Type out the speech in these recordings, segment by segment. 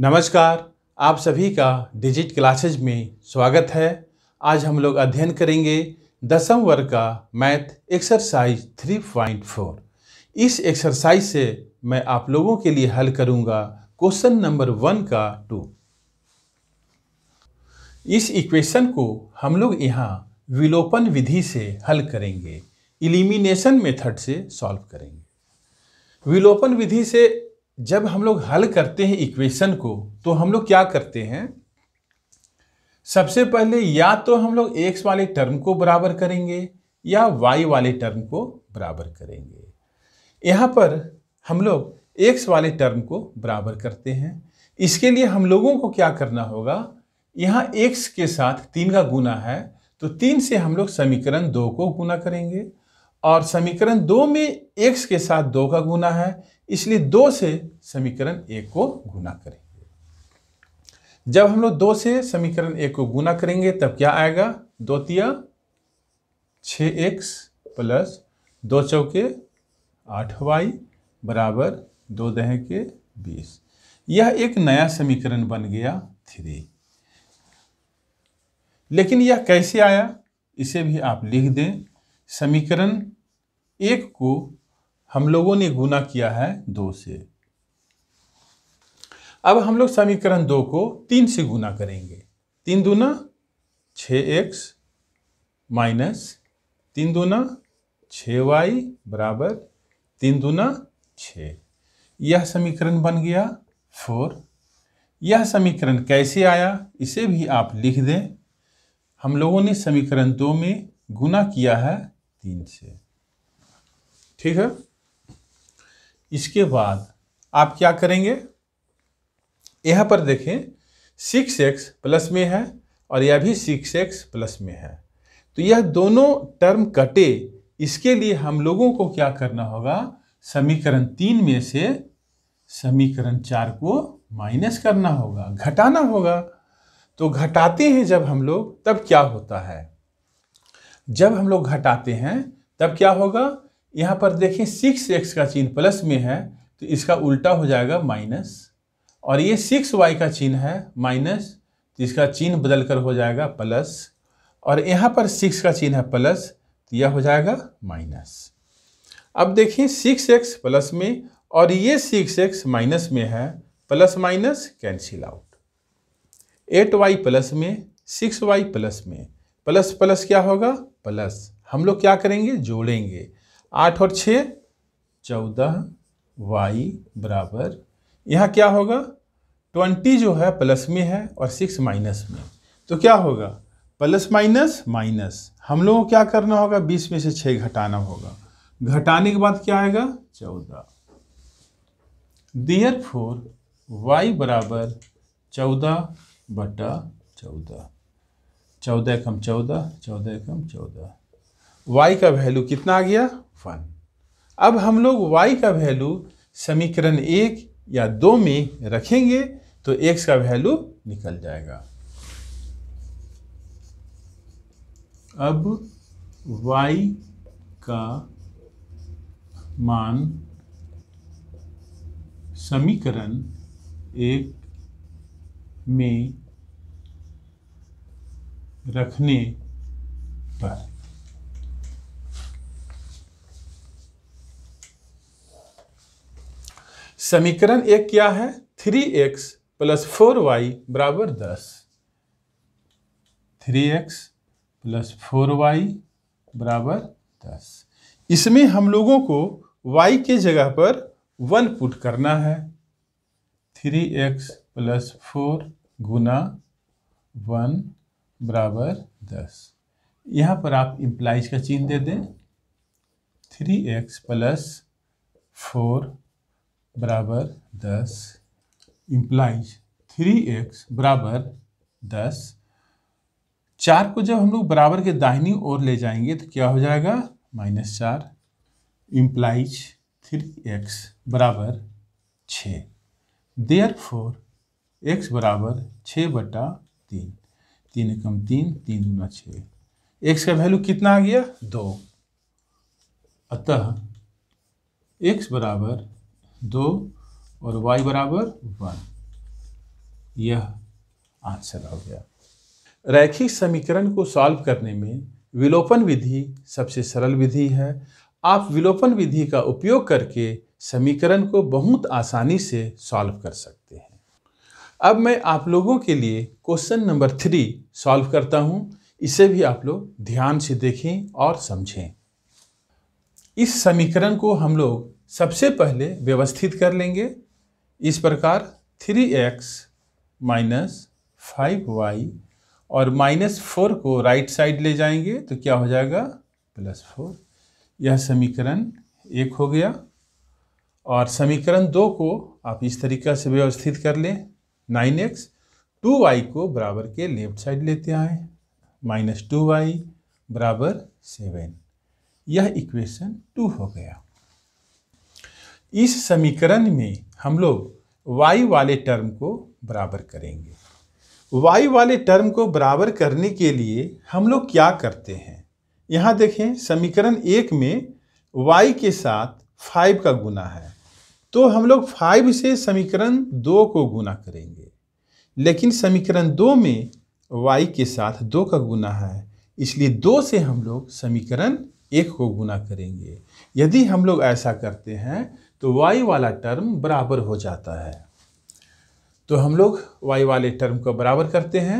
नमस्कार आप सभी का डिजिट क्लासेज में स्वागत है आज हम लोग अध्ययन करेंगे दसम वर्ग का मैथ एक्सरसाइज 3.4 इस एक्सरसाइज से मैं आप लोगों के लिए हल करूंगा क्वेश्चन नंबर वन का टू इस इक्वेशन को हम लोग यहाँ विलोपन विधि से हल करेंगे इलिमिनेशन मेथड से सॉल्व करेंगे विलोपन विधि से जब हम लोग हल करते हैं इक्वेशन को तो हम लोग क्या करते हैं सबसे पहले या तो हम लोग एक्स वाले टर्म को बराबर करेंगे या वाई वाले टर्म को बराबर करेंगे यहाँ पर हम लोग एक्स वाले टर्म को बराबर करते हैं इसके लिए हम लोगों को क्या करना होगा यहाँ एक्स के साथ तीन का गुना है तो तीन से हम लोग समीकरण दो को गुना करेंगे और समीकरण दो में एक्स के साथ दो का गुना है इसलिए दो से समीकरण एक को गुना करें जब हम लोग दो से समीकरण एक को गुना करेंगे तब क्या आएगा दो तिया छ एक्स प्लस दो चौके आठ वाई बराबर दो दह के बीस यह एक नया समीकरण बन गया थ्री लेकिन यह कैसे आया इसे भी आप लिख दें समीकरण एक को हम लोगों ने गुना किया है दो से अब हम लोग समीकरण दो को तीन से गुना करेंगे तीन दूना छ एक्स माइनस तीन दूना छ वाई बराबर तीन दूना छ यह समीकरण बन गया फोर यह समीकरण कैसे आया इसे भी आप लिख दें हम लोगों ने समीकरण दो में गुना किया है तीन से ठीक है इसके बाद आप क्या करेंगे यहाँ पर देखें सिक्स एक्स प्लस में है और यह भी सिक्स एक्स प्लस में है तो यह दोनों टर्म कटे इसके लिए हम लोगों को क्या करना होगा समीकरण तीन में से समीकरण चार को माइनस करना होगा घटाना होगा तो घटाते हैं जब हम लोग तब क्या होता है जब हम लोग घटाते हैं तब क्या होगा यहाँ पर देखें सिक्स एक्स का चिन्ह प्लस में है तो इसका उल्टा हो जाएगा माइनस और ये सिक्स वाई का चिन्ह है माइनस तो इसका चिन्ह बदल कर हो जाएगा प्लस और यहाँ पर सिक्स का चिन्ह है प्लस तो यह हो जाएगा माइनस अब देखिए सिक्स एक्स प्लस में और ये सिक्स एक्स माइनस में है plus minus cancel out eight Y plus में सिक्स वाई प्लस में प्लस प्लस क्या होगा प्लस हम लोग क्या करेंगे जोड़ेंगे आठ और छः चौदह वाई बराबर यहाँ क्या होगा ट्वेंटी जो है प्लस में है और सिक्स माइनस में तो क्या होगा प्लस माइनस माइनस हम लोगों को क्या करना होगा बीस में से छः घटाना होगा घटाने के बाद क्या आएगा चौदह दियर फोर वाई बराबर चौदह बटा चौदह चौदह कम चौदह चौदह कम चौदह y का वैल्यू कितना आ गया वन अब हम लोग y का वैल्यू समीकरण एक या दो में रखेंगे तो x का वैल्यू निकल जाएगा अब y का मान समीकरण एक में रखने पर समीकरण एक क्या है three X plus four Y बराबर दस three X plus four Y बराबर दस इसमें हम लोगों को y के जगह पर वन पुट करना है थ्री एक्स प्लस फोर गुना वन बराबर दस यहाँ पर आप इम्प्लाइज का चिन्ह दे दें थ्री एक्स प्लस फोर बराबर दस इम्प्लाइज थ्री एक्स बराबर दस चार को जब हम लोग बराबर के दाहिनी ओर ले जाएंगे तो क्या हो जाएगा माइनस चार इम्प्लाइज थ्री एक्स बराबर छ देयर फोर एक्स बराबर छ बटा तीन तीन एकम तीन तीन दूना छः एक्स का वैल्यू कितना आ गया दो अतः एक्स बराबर दो और y बराबर वन यह आंसर हो गया रैखिक समीकरण को सॉल्व करने में विलोपन विधि सबसे सरल विधि है आप विलोपन विधि का उपयोग करके समीकरण को बहुत आसानी से सॉल्व कर सकते हैं अब मैं आप लोगों के लिए क्वेश्चन नंबर थ्री सॉल्व करता हूं इसे भी आप लोग ध्यान से देखें और समझें इस समीकरण को हम लोग सबसे पहले व्यवस्थित कर लेंगे इस प्रकार three X minus five Y और माइनस फोर को राइट साइड ले जाएंगे तो क्या हो जाएगा प्लस फोर यह समीकरण एक हो गया और समीकरण दो को आप इस तरीका से व्यवस्थित कर लें नाइन एक्स टू वाई को बराबर के लेफ्ट साइड लेते आए माइनस टू वाई बराबर सेवन यह इक्वेशन टू हो गया इस समीकरण में हम लोग y वाले टर्म को बराबर करेंगे y वाले टर्म को बराबर करने के लिए हम लोग क्या करते हैं यहाँ देखें समीकरण एक में y के साथ फाइव का गुना है तो हम लोग फाइव से समीकरण दो को गुना करेंगे लेकिन समीकरण दो में y के साथ दो का गुना है इसलिए दो से हम लोग समीकरण एक को गुना करेंगे यदि हम लोग ऐसा करते हैं तो वाई वाला टर्म बराबर हो जाता है तो हम लोग वाई वाले टर्म को बराबर करते हैं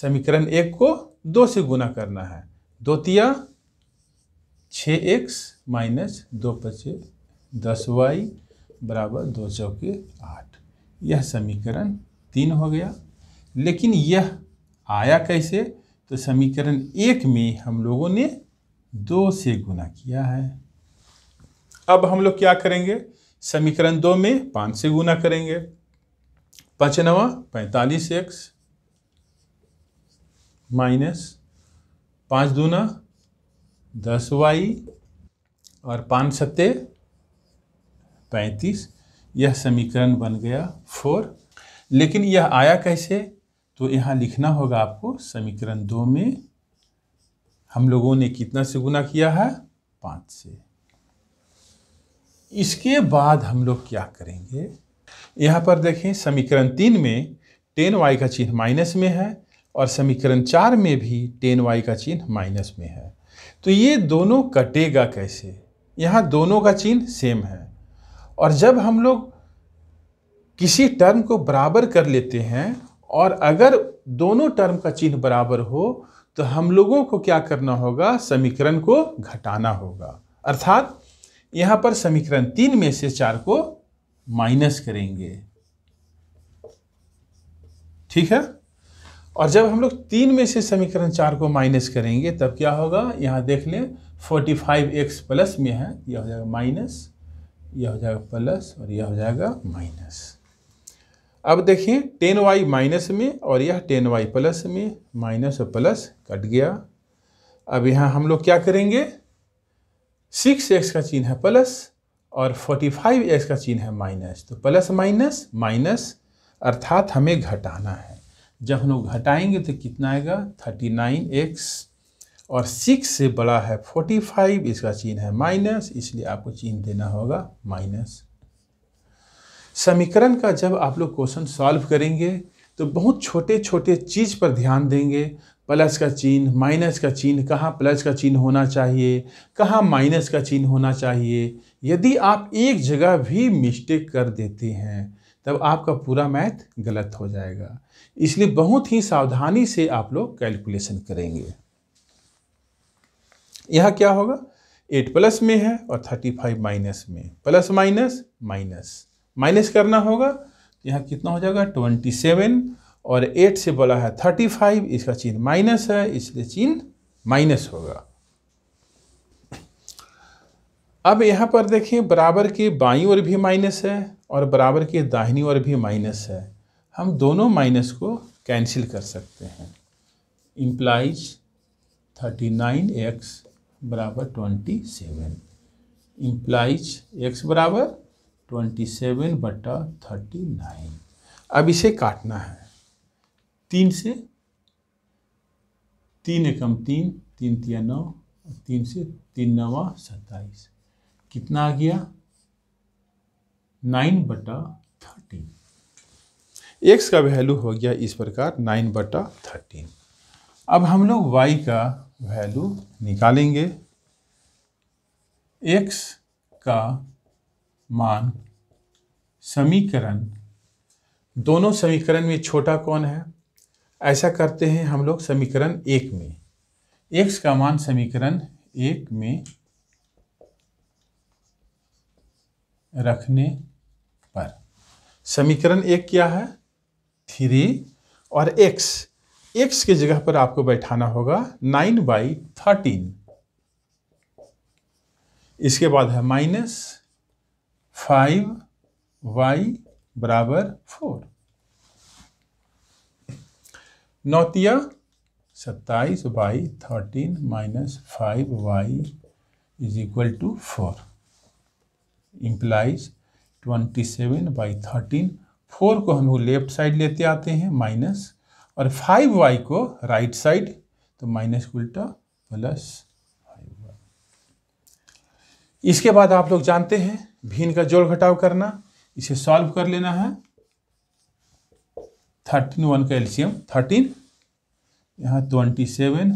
समीकरण एक को दो से गुना करना है दो तिया छः एक्स माइनस दो पचे दस वाई बराबर दो चौके आठ यह समीकरण तीन हो गया लेकिन यह आया कैसे तो समीकरण एक में हम लोगों ने दो से गुना किया है अब हम लोग क्या करेंगे समीकरण दो में पाँच से गुना करेंगे पचनवा पैंतालीस एक्स माइनस पाँच दूना दस वाई और पाँच सत्ते पैंतीस यह समीकरण बन गया फोर लेकिन यह आया कैसे तो यहाँ लिखना होगा आपको समीकरण दो में हम लोगों ने कितना से गुना किया है पाँच से इसके बाद हम लोग क्या करेंगे यहाँ पर देखें समीकरण तीन में टेन वाई का चिन्ह माइनस में है और समीकरण चार में भी टेन वाई का चिन्ह माइनस में है तो ये दोनों कटेगा कैसे यहाँ दोनों का चिन्ह सेम है और जब हम लोग किसी टर्म को बराबर कर लेते हैं और अगर दोनों टर्म का चिन्ह बराबर हो तो हम लोगों को क्या करना होगा समीकरण को घटाना होगा अर्थात यहाँ पर समीकरण तीन में से चार को माइनस करेंगे ठीक है और जब हम लोग तीन में से समीकरण चार को माइनस करेंगे तब क्या होगा यहाँ देख लें फोर्टी फाइव एक्स प्लस में है यह हो जाएगा माइनस यह हो जाएगा प्लस और यह हो जाएगा माइनस अब देखिए टेन वाई माइनस में और यह टेन वाई प्लस में माइनस और प्लस कट गया अब यहाँ हम लोग क्या करेंगे सिक्स एक्स का चिन्ह है प्लस और फोर्टी फाइव एक्स का चिन्ह है माइनस तो प्लस माइनस माइनस अर्थात हमें घटाना है जब हम लोग घटाएंगे तो कितना आएगा थर्टी नाइन एक्स और सिक्स से बड़ा है फोर्टी फाइव इसका चिन्ह है माइनस इसलिए आपको चिन्ह देना होगा माइनस समीकरण का जब आप लोग क्वेश्चन सॉल्व करेंगे तो बहुत छोटे छोटे चीज़ पर ध्यान देंगे प्लस का चिन्ह माइनस का चिन्ह कहाँ प्लस का चिन्ह होना चाहिए कहाँ माइनस का चिन्ह होना चाहिए यदि आप एक जगह भी मिस्टेक कर देते हैं तब आपका पूरा मैथ गलत हो जाएगा इसलिए बहुत ही सावधानी से आप लोग कैलकुलेशन करेंगे यह क्या होगा एट प्लस में है और थर्टी फाइव माइनस में प्लस माइनस माइनस माइनस करना होगा यहाँ कितना हो जाएगा ट्वेंटी सेवन और एट से बोला है थर्टी फाइव इसका चिन्ह माइनस है इसलिए चिन्ह माइनस होगा अब यहाँ पर देखें बराबर के बाई और भी माइनस है और बराबर के दाहिनी और भी माइनस है हम दोनों माइनस को कैंसिल कर सकते हैं इम्प्लाइज थर्टी नाइन एक्स बराबर ट्वेंटी सेवन इम्प्लाइज एक्स बराबर ट्वेंटी सेवन बटा थर्टी नाइन अब इसे काटना है तीन से तीन एकम तीन तीन तिया नौ तीन से तीन नवा सत्ताईस कितना आ गया नाइन बटा थर्टीन एक्स का वैल्यू हो गया इस प्रकार नाइन बटा थर्टीन अब हम लोग वाई का वैल्यू निकालेंगे एक्स का मान समीकरण दोनों समीकरण में छोटा कौन है ऐसा करते हैं हम लोग समीकरण एक में एक्स का मान समीकरण एक में रखने पर समीकरण एक क्या है थ्री और एक्स एक्स के जगह पर आपको बैठाना होगा नाइन बाई थर्टीन इसके बाद है माइनस फाइव वाई बराबर फोर नौतिया सत्ताईस by thirteen minus five Y is equal to four implies twenty seven by thirteen four को हम लोग लेफ्ट साइड लेते आते हैं माइनस और फाइव वाई को राइट साइड तो माइनस उल्टा प्लस फाइव वाई इसके बाद आप लोग जानते हैं भीन का जोड़ घटाव करना इसे सॉल्व कर लेना है थर्टीन वन का एल्शियम थर्टीन यहाँ ट्वेंटी सेवन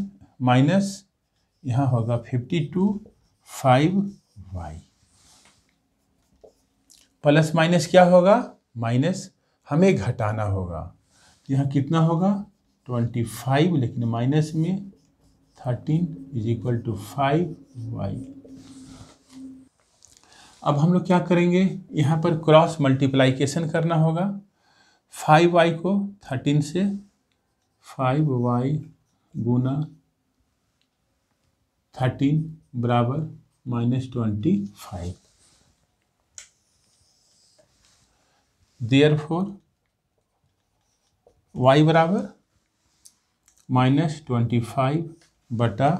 माइनस यहाँ होगा fifty two five Y plus minus क्या होगा माइनस हमें घटाना होगा यहाँ कितना होगा ट्वेंटी फाइव लेकिन माइनस में thirteen is equal to five Y अब हम लोग क्या करेंगे यहाँ पर क्रॉस मल्टीप्लाइकेशन करना होगा फाइव वाई को थर्टीन से फाइव वाई गुना थर्टीन बराबर minus twenty five there four Y बराबर माइनस ट्वेंटी फाइव बटा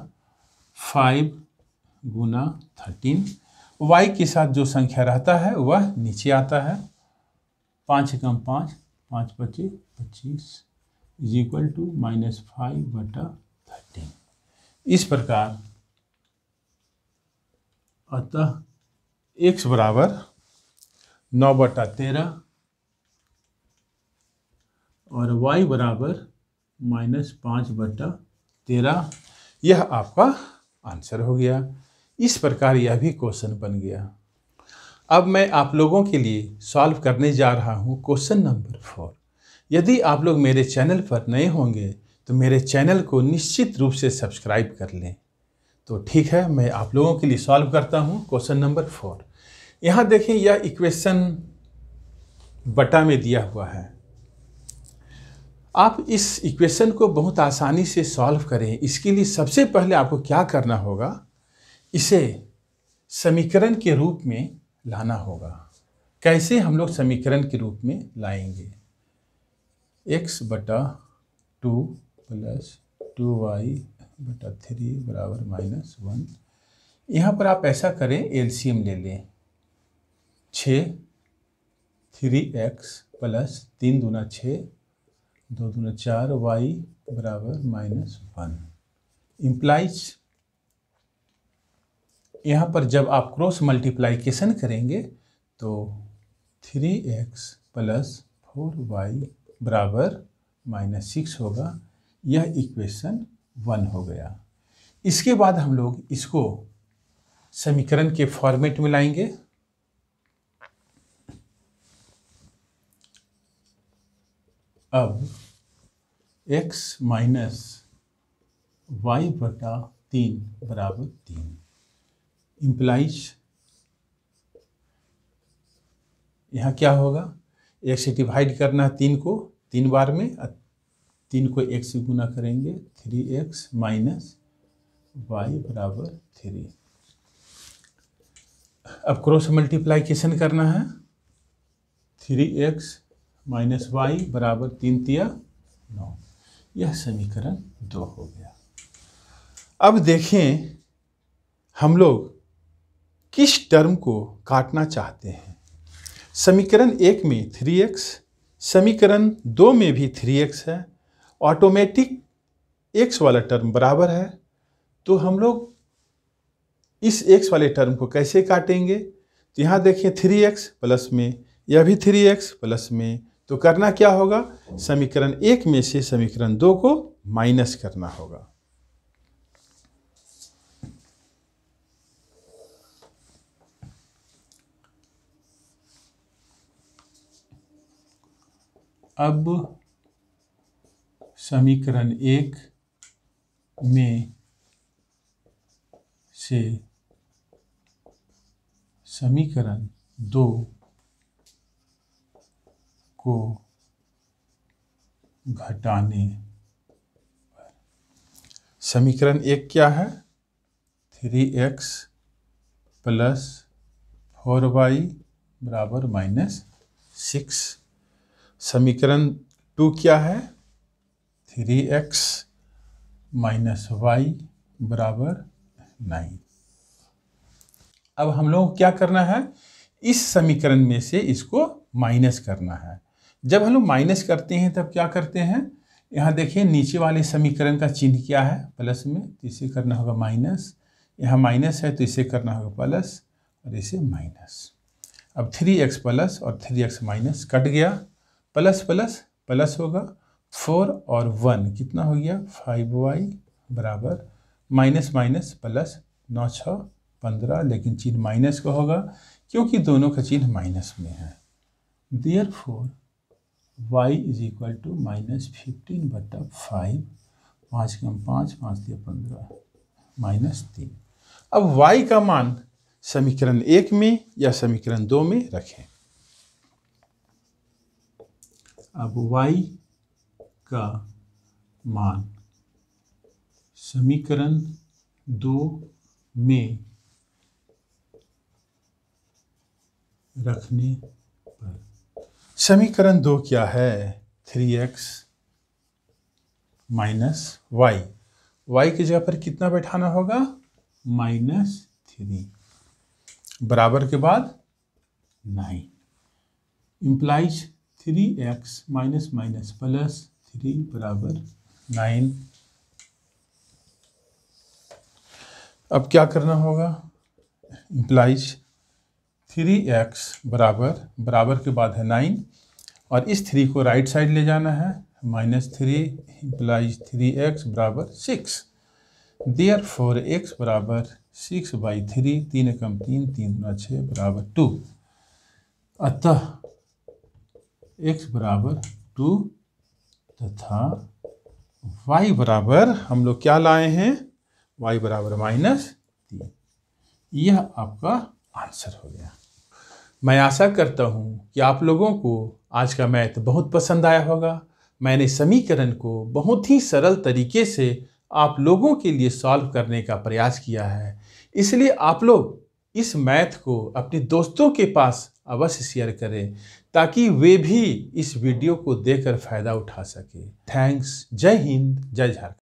फाइव गुना थर्टीन वाई के साथ जो संख्या रहता है वह नीचे आता है पाँच कम पाँच पाँच पच्चीस पच्चीस is equal to minus five बटा थर्टीन इस प्रकार अतः एक्स बराबर नौ बटा तेरह और y बराबर माइनस पाँच बटा तेरह यह आपका आंसर हो गया इस प्रकार यह भी क्वेश्चन बन गया अब मैं आप लोगों के लिए सॉल्व करने जा रहा हूँ क्वेश्चन नंबर फोर यदि आप लोग मेरे चैनल पर नए होंगे तो मेरे चैनल को निश्चित रूप से सब्सक्राइब कर लें तो ठीक है मैं आप लोगों के लिए सॉल्व करता हूँ क्वेश्चन नंबर फोर यहाँ देखें यह इक्वेशन बटा में दिया हुआ है आप इस इक्वेशन को बहुत आसानी से सॉल्व करें इसके लिए सबसे पहले आपको क्या करना होगा इसे समीकरण के रूप में लाना होगा कैसे हम लोग समीकरण के रूप में लाएंगे एक्स बटा टू प्लस टू वाई बटा थ्री बराबर माइनस वन यहाँ पर आप ऐसा करें एलसीएम ले लें छ थ्री एक्स प्लस तीन दूना छः दो दूना चार वाई बराबर माइनस वन इम्प्लाइज यहाँ पर जब आप क्रॉस मल्टीप्लाइकेशन करेंगे तो three X plus four Y बराबर माइनस सिक्स होगा यह इक्वेशन वन हो गया इसके बाद हम लोग इसको समीकरण के फॉर्मेट में लाएंगे अब x माइनस वाई बटा तीन बराबर तीन इम्प्लाइज यहाँ क्या होगा एक से डिवाइड करना है तीन को तीन बार में तीन को एक से गुना करेंगे थ्री एक्स माइनस वाई बराबर थ्री अब क्रॉस मल्टीप्लाइकेशन करना है थ्री एक्स माइनस वाई बराबर तीन तिया नौ यह समीकरण दो हो गया अब देखें हम लोग किस टर्म को काटना चाहते हैं समीकरण एक में थ्री एक्स समीकरण दो में भी थ्री एक्स है ऑटोमेटिक एक्स वाला टर्म बराबर है तो हम लोग इस एक्स वाले टर्म को कैसे काटेंगे तो यहाँ देखिए थ्री एक्स प्लस में यह भी थ्री एक्स प्लस में तो करना क्या होगा समीकरण एक में से समीकरण दो को माइनस करना होगा अब समीकरण एक में से समीकरण दो को घटाने पर समीकरण एक क्या है three X plus four Y बराबर माइनस सिक्स समीकरण टू क्या है थ्री एक्स माइनस वाई बराबर नाइन अब हम लोग क्या करना है इस समीकरण में से इसको माइनस करना है जब हम लोग माइनस करते हैं तब क्या करते हैं यहाँ देखिए नीचे वाले समीकरण का चिन्ह क्या है प्लस में तो इसे करना होगा माइनस यहाँ माइनस है तो इसे करना होगा प्लस और इसे माइनस अब थ्री एक्स प्लस और थ्री एक्स माइनस कट गया प्लस प्लस प्लस होगा फोर और वन कितना हो गया फाइव वाई बराबर माइनस माइनस प्लस नौ छः पंद्रह लेकिन चिन्ह माइनस का होगा क्योंकि दोनों का चिन्ह माइनस में है there four Y is equal to minus fifteen बटा फाइव पाँच कम पाँच पाँच दिया पंद्रह माइनस तीन अब y का मान समीकरण एक में या समीकरण दो में रखें अब y का मान समीकरण दो में रखने पर समीकरण दो क्या है three X minus Y Y की जगह पर कितना बैठाना होगा माइनस थ्री बराबर के बाद nine implies three X minus minus plus three बराबर नाइन अब क्या करना होगा इम्प्लाइज थ्री एक्स बराबर बराबर के बाद है नाइन और इस थ्री को राइट साइड ले जाना है minus three implies three X बराबर सिक्स देयर फोर एक्स बराबर सिक्स बाई थ्री तीन एकम तीन तीन छः बराबर टू अतः एक्स बराबर टू तथा वाई बराबर हम लोग क्या लाए हैं वाई बराबर माइनस तीन यह आपका आंसर हो गया मैं आशा करता हूँ कि आप लोगों को आज का मैथ बहुत पसंद आया होगा मैंने समीकरण को बहुत ही सरल तरीके से आप लोगों के लिए सॉल्व करने का प्रयास किया है इसलिए आप लोग इस मैथ को अपने दोस्तों के पास अवश्य शेयर करें ताकि वे भी इस वीडियो को देखकर फ़ायदा उठा सके थैंक्स जय हिंद जय झारखंड